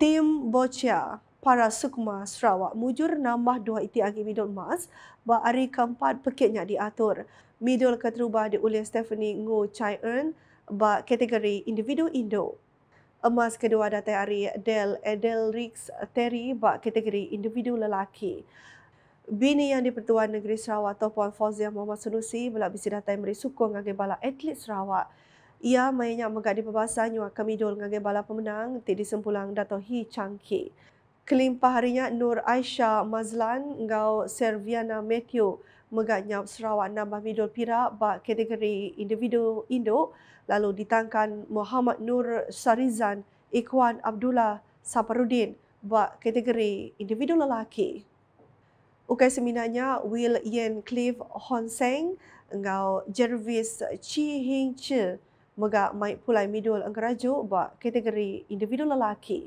Tim Bocia para Sukma Sarawak mujur nambah dua iti agi midol emas ba hari keempat peketnya diatur. Midol keterubah diulih Stephanie Ngo Chai Earn ba kategori individu Indo. Emas kedua datai hari Del Edel Rix Terry ba kategori individu lelaki. Bini yang di Pertuan Negeri Sarawak Topuan Fauzia Muhammad Sunusi bila bisi datai meri sukong agi bala atlet Sarawak. Ia mainnya megat di pebasan nyua kami dul ngagai bala pemenang ti sempulang Dato Hi Chang Ki. Kelimpa harinya Nur Aisyah Mazlan ngau Serviana Matthew megat nyap Sarawak nambah midul pira ba kategori individu Indo lalu ditangkan Muhammad Nur Sarizan Ikwan Abdullah Saparudin ba kategori individu lelaki. Ukai seminanya Will Yen Cliff Honseng Seng Jervis Chi Hing Chi Mega mai pulai midul jo, ba kategori individu lelaki.